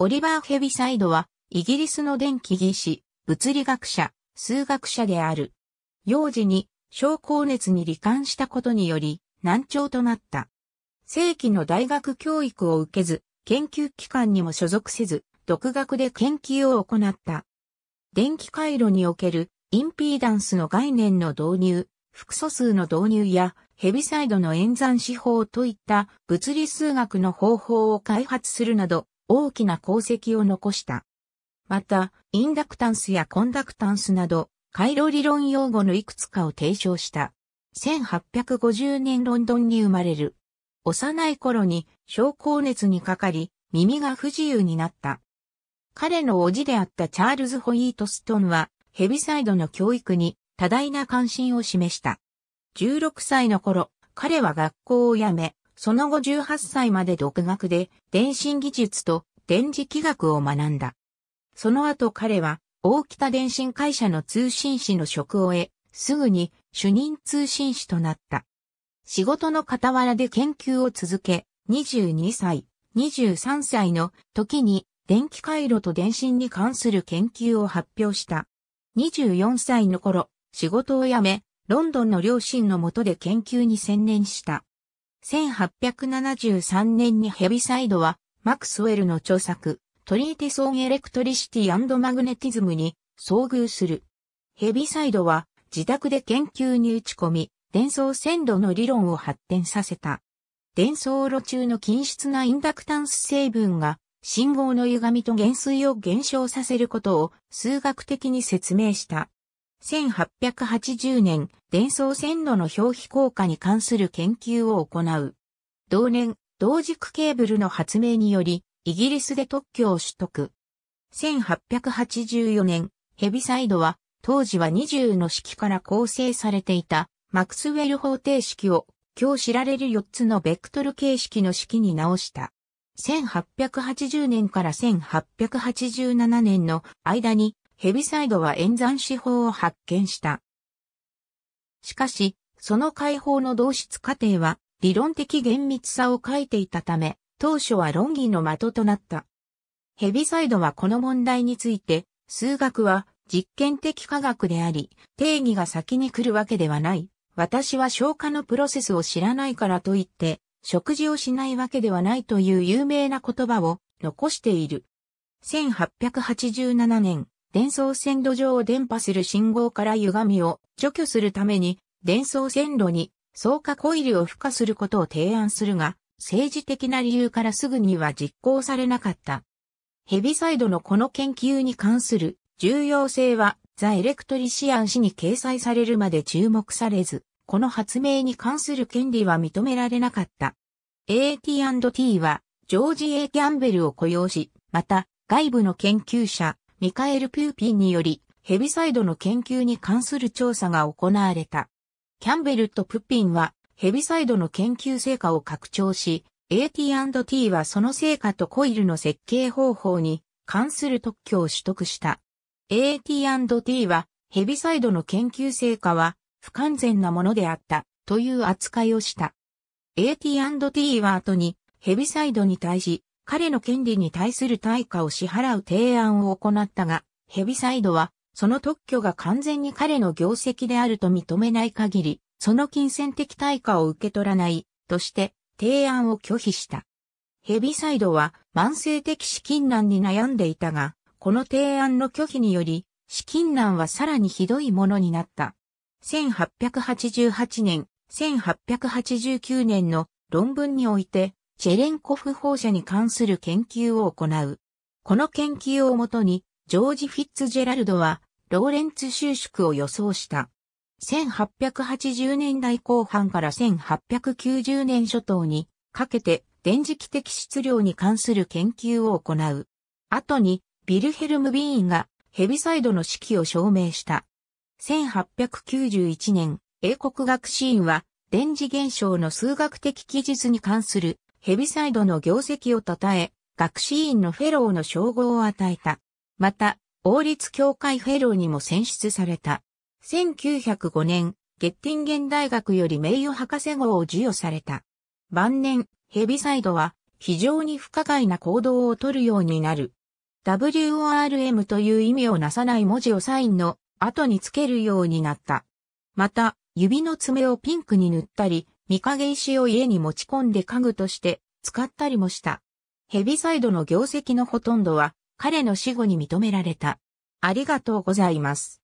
オリバー・ヘビサイドは、イギリスの電気技師、物理学者、数学者である。幼児に、小高熱に罹患したことにより、難聴となった。正規の大学教育を受けず、研究機関にも所属せず、独学で研究を行った。電気回路におけるインピーダンスの概念の導入、複素数の導入やヘビサイドの演算手法といった物理数学の方法を開発するなど、大きな功績を残した。また、インダクタンスやコンダクタンスなど、回路理論用語のいくつかを提唱した。1850年ロンドンに生まれる。幼い頃に小高熱にかかり、耳が不自由になった。彼の叔父であったチャールズ・ホイートストンは、ヘビサイドの教育に多大な関心を示した。16歳の頃、彼は学校を辞め、その後18歳まで独学で電信技術と電磁気学を学んだ。その後彼は大北電信会社の通信士の職を得、すぐに主任通信士となった。仕事の傍らで研究を続け、22歳、23歳の時に電気回路と電信に関する研究を発表した。24歳の頃、仕事を辞め、ロンドンの両親のもとで研究に専念した。1873年にヘビサイドは、マクスウェルの著作、トリーティソンエレクトリシティマグネティズムに遭遇する。ヘビサイドは、自宅で研究に打ち込み、伝送線路の理論を発展させた。伝送路中の均質なインダクタンス成分が、信号の歪みと減衰を減少させることを数学的に説明した。1880年、伝送線路の表皮効果に関する研究を行う。同年、同軸ケーブルの発明により、イギリスで特許を取得。1884年、ヘビサイドは、当時は20の式から構成されていた、マクスウェル方程式を、今日知られる4つのベクトル形式の式に直した。1880年から1887年の間にヘビサイドは演算手法を発見した。しかし、その解放の同質過程は理論的厳密さを欠いていたため、当初は論議の的となった。ヘビサイドはこの問題について、数学は実験的科学であり、定義が先に来るわけではない。私は消化のプロセスを知らないからといって、食事をしないわけではないという有名な言葉を残している。1887年、伝送線路上を伝播する信号から歪みを除去するために、伝送線路に草加コイルを付加することを提案するが、政治的な理由からすぐには実行されなかった。ヘビサイドのこの研究に関する重要性はザ・エレクトリシアン氏に掲載されるまで注目されず、この発明に関する権利は認められなかった。AT&T はジョージ・ A・ キャンベルを雇用し、また外部の研究者、ミカエル・ピューピンにより、ヘビサイドの研究に関する調査が行われた。キャンベルとプッピンは、ヘビサイドの研究成果を拡張し、AT&T はその成果とコイルの設計方法に関する特許を取得した。AT&T は、ヘビサイドの研究成果は不完全なものであったという扱いをした。AT&T は後にヘビサイドに対し彼の権利に対する対価を支払う提案を行ったが、ヘビサイドは、その特許が完全に彼の業績であると認めない限り、その金銭的対価を受け取らない、として、提案を拒否した。ヘビサイドは慢性的資金難に悩んでいたが、この提案の拒否により、資金難はさらにひどいものになった。1888年、1889年の論文において、チェレンコフ放射に関する研究を行う。この研究をもとに、ジョージ・フィッツジェラルドは、ローレンツ収縮を予想した。1880年代後半から1890年初頭にかけて電磁気的質量に関する研究を行う。後に、ビルヘルム・ビーンがヘビサイドの式を証明した。1891年、英国学士院は電磁現象の数学的記述に関するヘビサイドの業績を称え、学士院のフェローの称号を与えた。また、王立協会フェローにも選出された。1905年、ゲッティンゲン大学より名誉博士号を授与された。晩年、ヘビサイドは非常に不可解な行動をとるようになる。WORM という意味をなさない文字をサインの後につけるようになった。また、指の爪をピンクに塗ったり、見影石を家に持ち込んで家具として使ったりもした。ヘビサイドの業績のほとんどは彼の死後に認められた。ありがとうございます。